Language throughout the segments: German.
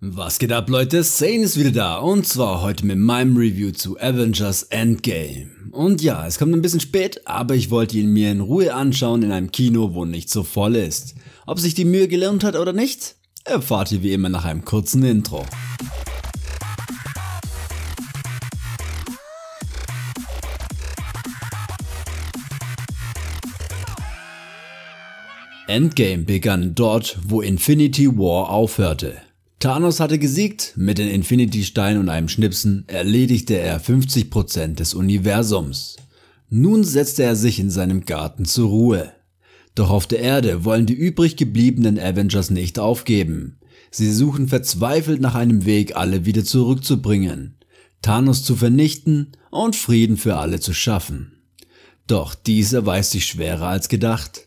Was geht ab Leute, Sane ist wieder da und zwar heute mit meinem Review zu Avengers Endgame. Und ja, es kommt ein bisschen spät, aber ich wollte ihn mir in Ruhe anschauen in einem Kino, wo nicht so voll ist. Ob sich die Mühe gelernt hat oder nicht, erfahrt ihr wie immer nach einem kurzen Intro. Endgame begann dort, wo Infinity War aufhörte. Thanos hatte gesiegt, mit den Infinity Steinen und einem Schnipsen erledigte er 50% des Universums. Nun setzte er sich in seinem Garten zur Ruhe. Doch auf der Erde wollen die übrig gebliebenen Avengers nicht aufgeben. Sie suchen verzweifelt nach einem Weg, alle wieder zurückzubringen, Thanos zu vernichten und Frieden für alle zu schaffen. Doch dies erweist sich schwerer als gedacht.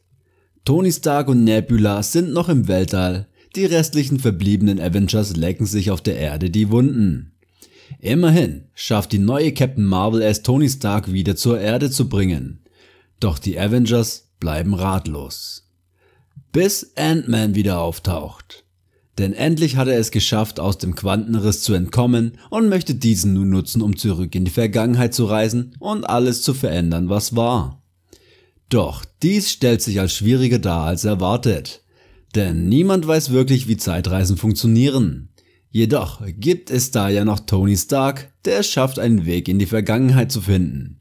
Tony Stark und Nebula sind noch im Weltall die restlichen verbliebenen Avengers lecken sich auf der Erde die Wunden. Immerhin schafft die neue Captain Marvel es Tony Stark wieder zur Erde zu bringen. Doch die Avengers bleiben ratlos. Bis Ant-Man wieder auftaucht. Denn endlich hat er es geschafft, aus dem Quantenriss zu entkommen und möchte diesen nun nutzen, um zurück in die Vergangenheit zu reisen und alles zu verändern, was war. Doch dies stellt sich als schwieriger dar als erwartet. Denn niemand weiß wirklich, wie Zeitreisen funktionieren. Jedoch gibt es da ja noch Tony Stark, der es schafft, einen Weg in die Vergangenheit zu finden.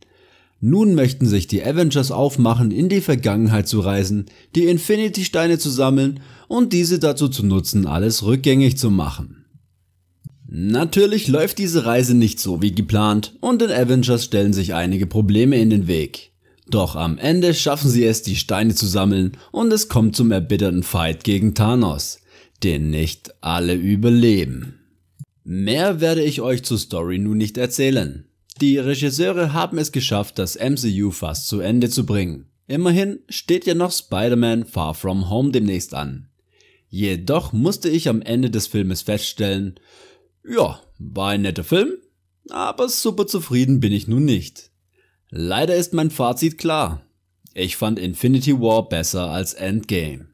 Nun möchten sich die Avengers aufmachen, in die Vergangenheit zu reisen, die Infinity-Steine zu sammeln und diese dazu zu nutzen, alles rückgängig zu machen. Natürlich läuft diese Reise nicht so wie geplant und den Avengers stellen sich einige Probleme in den Weg. Doch am Ende schaffen sie es, die Steine zu sammeln und es kommt zum erbitterten Fight gegen Thanos, den nicht alle überleben. Mehr werde ich euch zur Story nun nicht erzählen. Die Regisseure haben es geschafft, das MCU fast zu Ende zu bringen. Immerhin steht ja noch Spider-Man Far From Home demnächst an. Jedoch musste ich am Ende des Filmes feststellen, ja, war ein netter Film, aber super zufrieden bin ich nun nicht. Leider ist mein Fazit klar. Ich fand Infinity War besser als Endgame.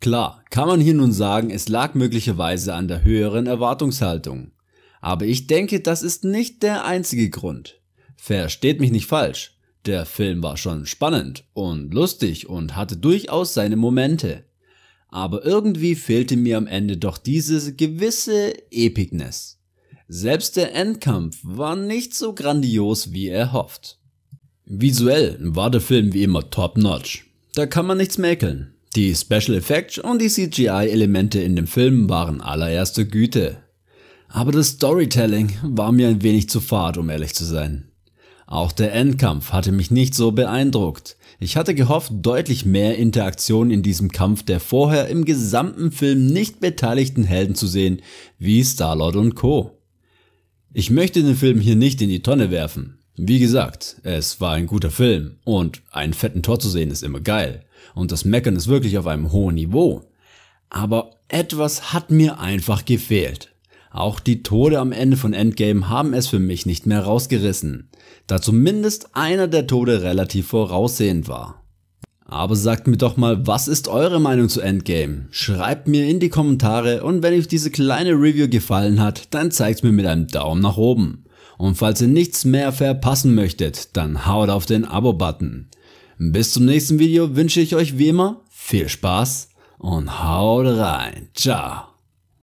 Klar, kann man hier nun sagen, es lag möglicherweise an der höheren Erwartungshaltung. Aber ich denke, das ist nicht der einzige Grund. Versteht mich nicht falsch, der Film war schon spannend und lustig und hatte durchaus seine Momente. Aber irgendwie fehlte mir am Ende doch diese gewisse Epicness. Selbst der Endkampf war nicht so grandios wie erhofft. Visuell war der Film wie immer top-notch. Da kann man nichts mäkeln. Die Special Effects und die CGI-Elemente in dem Film waren allererste Güte. Aber das Storytelling war mir ein wenig zu fad, um ehrlich zu sein. Auch der Endkampf hatte mich nicht so beeindruckt. Ich hatte gehofft, deutlich mehr Interaktion in diesem Kampf der vorher im gesamten Film nicht beteiligten Helden zu sehen, wie Starlord und Co. Ich möchte den Film hier nicht in die Tonne werfen. Wie gesagt, es war ein guter Film und einen fetten Tor zu sehen ist immer geil und das Meckern ist wirklich auf einem hohen Niveau. Aber etwas hat mir einfach gefehlt. Auch die Tode am Ende von Endgame haben es für mich nicht mehr rausgerissen, da zumindest einer der Tode relativ voraussehend war. Aber sagt mir doch mal, was ist eure Meinung zu Endgame? Schreibt mir in die Kommentare und wenn euch diese kleine Review gefallen hat, dann zeigt mir mit einem Daumen nach oben. Und falls ihr nichts mehr verpassen möchtet, dann haut auf den Abo-Button. Bis zum nächsten Video wünsche ich euch wie immer viel Spaß und haut rein. Ciao.